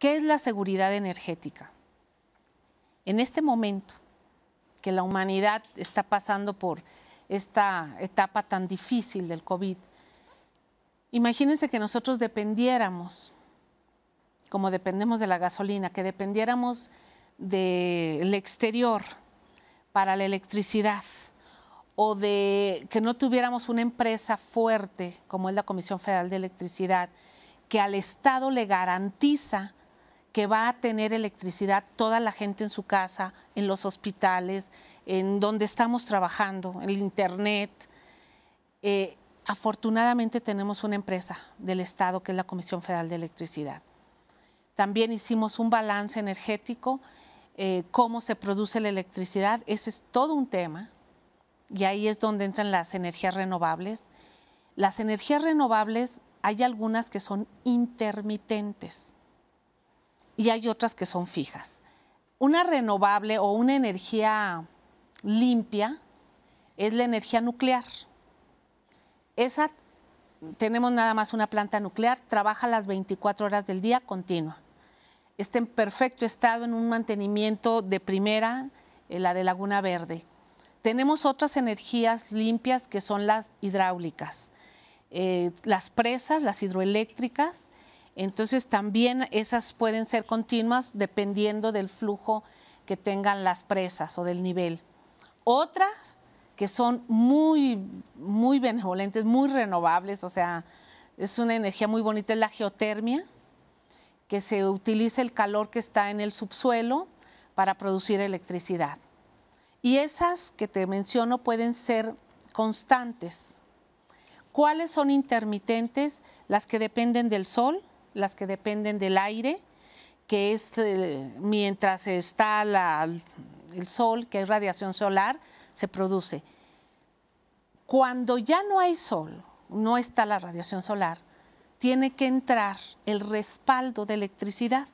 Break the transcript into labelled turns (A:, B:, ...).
A: ¿Qué es la seguridad energética? En este momento que la humanidad está pasando por esta etapa tan difícil del COVID, imagínense que nosotros dependiéramos, como dependemos de la gasolina, que dependiéramos del exterior para la electricidad o de que no tuviéramos una empresa fuerte como es la Comisión Federal de Electricidad, que al Estado le garantiza que va a tener electricidad toda la gente en su casa, en los hospitales, en donde estamos trabajando, en el Internet. Eh, afortunadamente tenemos una empresa del Estado que es la Comisión Federal de Electricidad. También hicimos un balance energético, eh, cómo se produce la electricidad, ese es todo un tema, y ahí es donde entran las energías renovables. Las energías renovables hay algunas que son intermitentes y hay otras que son fijas. Una renovable o una energía limpia es la energía nuclear. Esa tenemos nada más una planta nuclear, trabaja las 24 horas del día continua. Está en perfecto estado, en un mantenimiento de primera, eh, la de Laguna Verde. Tenemos otras energías limpias que son las hidráulicas, eh, las presas, las hidroeléctricas, entonces también esas pueden ser continuas dependiendo del flujo que tengan las presas o del nivel. Otras que son muy, muy benevolentes, muy renovables, o sea, es una energía muy bonita, es la geotermia, que se utiliza el calor que está en el subsuelo para producir electricidad. Y esas que te menciono pueden ser constantes. ¿Cuáles son intermitentes? Las que dependen del sol, las que dependen del aire, que es eh, mientras está el sol, que hay radiación solar, se produce. Cuando ya no hay sol, no está la radiación solar, tiene que entrar el respaldo de electricidad.